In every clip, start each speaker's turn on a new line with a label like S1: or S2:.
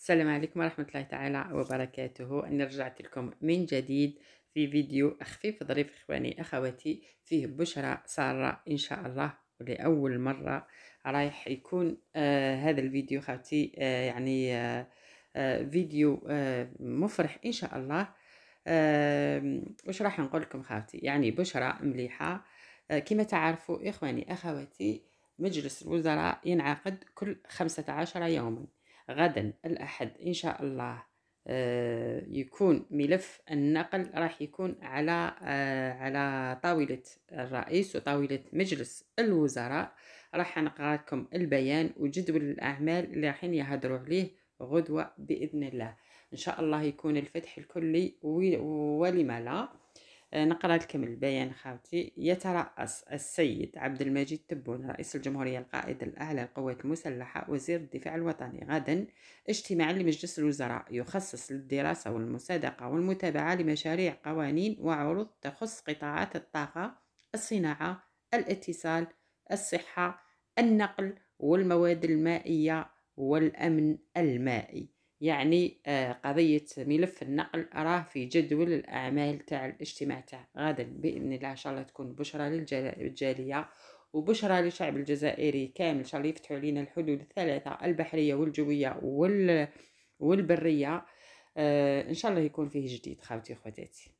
S1: السلام عليكم ورحمة الله تعالى وبركاته أنا رجعت لكم من جديد في فيديو خفيف ظريف إخواني أخواتي فيه بشرى سارة إن شاء الله ولأول مرة رايح يكون آه هذا الفيديو خواتي آه يعني آه آه فيديو آه مفرح إن شاء الله آه وش راح نقول لكم خواتي يعني بشرى مليحة آه كما تعرفوا إخواني أخواتي مجلس الوزراء ينعقد كل خمسة عشر يوماً غدا الأحد إن شاء الله آه، يكون ملف النقل راح يكون على آه، على طاولة الرئيس وطاولة مجلس الوزراء راح نقرأ لكم البيان وجدول الأعمال اللي راحين يهضروا عليه غدوة بإذن الله إن شاء الله يكون الفتح الكلي ولما لا نقرأ لكم البيان خاوتي يترأس السيد عبد المجيد تبون رئيس الجمهورية القائد الأعلى للقوات المسلحة وزير الدفاع الوطني غدا اجتماعا لمجلس الوزراء يخصص للدراسة والمصادقة والمتابعة لمشاريع قوانين وعروض تخص قطاعات الطاقة الصناعة الاتصال الصحة النقل والمواد المائية والأمن المائي يعني قضية ملف النقل راه في جدول الأعمال تاع الاجتماع تاع غدا بإذن الله إن شاء الله تكون بشرى للجالية وبشرة للشعب الجزائري كامل إن شاء الله يفتحوا لنا الحدود الثلاثة البحرية والجوية وال... والبرية إن شاء الله يكون فيه جديد خاوتي خواتاتي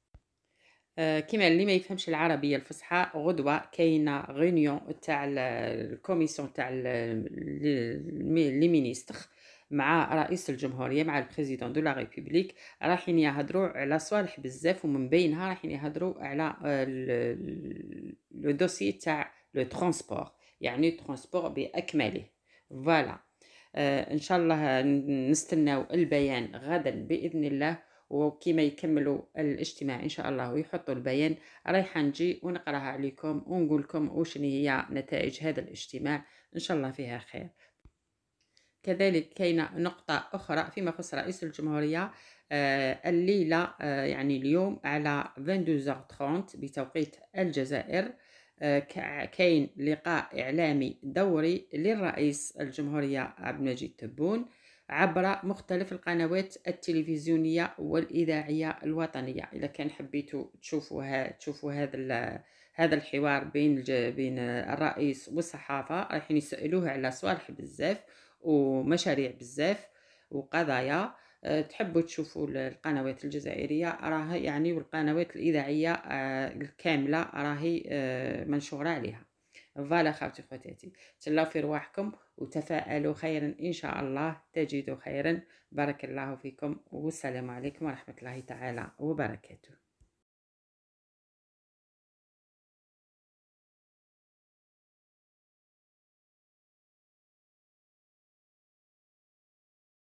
S1: كما اللي ما يفهمش العربيه الفصحى غدوه كاينه غينيون تاع الكوميسيون تاع لي مينيستر مع رئيس الجمهوريه مع البريزيدون دو لا ريبوبليك رايحين يهضروا على صوالح بزاف ومن بينها رايحين يهضروا على آه، لو دوسي تاع لو ترونسبور يعني ترونسبور باكمله فوالا آه، ان شاء الله نستناو البيان غدا باذن الله وكما يكملوا الاجتماع ان شاء الله ويحطوا البيان رايحه نجي ونقراها عليكم ونقول لكم واش هي نتائج هذا الاجتماع ان شاء الله فيها خير كذلك كاينه نقطه اخرى فيما خص رئيس الجمهوريه آه، الليله آه، يعني اليوم علي 22:30 بتوقيت الجزائر آه، كاين لقاء اعلامي دوري للرئيس الجمهوريه عبد المجيد تبون عبر مختلف القنوات التلفزيونيه والاذاعيه الوطنيه اذا كان حبيتوا تشوفوا تشوفوا هذا هذا الحوار بين بين الرئيس والصحافه رايحين يسالوه على صوالح بزاف ومشاريع بزاف وقضايا آه، تحبوا تشوفوا القنوات الجزائريه راه يعني والقنوات الاذاعيه آه، الكامله راهي آه، منشوره عليها فوالا خاوتي خواتاتي تلاو في رواحكم وتفائلوا خيرا ان شاء الله تجدوا خيرا بارك الله فيكم والسلام عليكم ورحمه الله تعالى وبركاته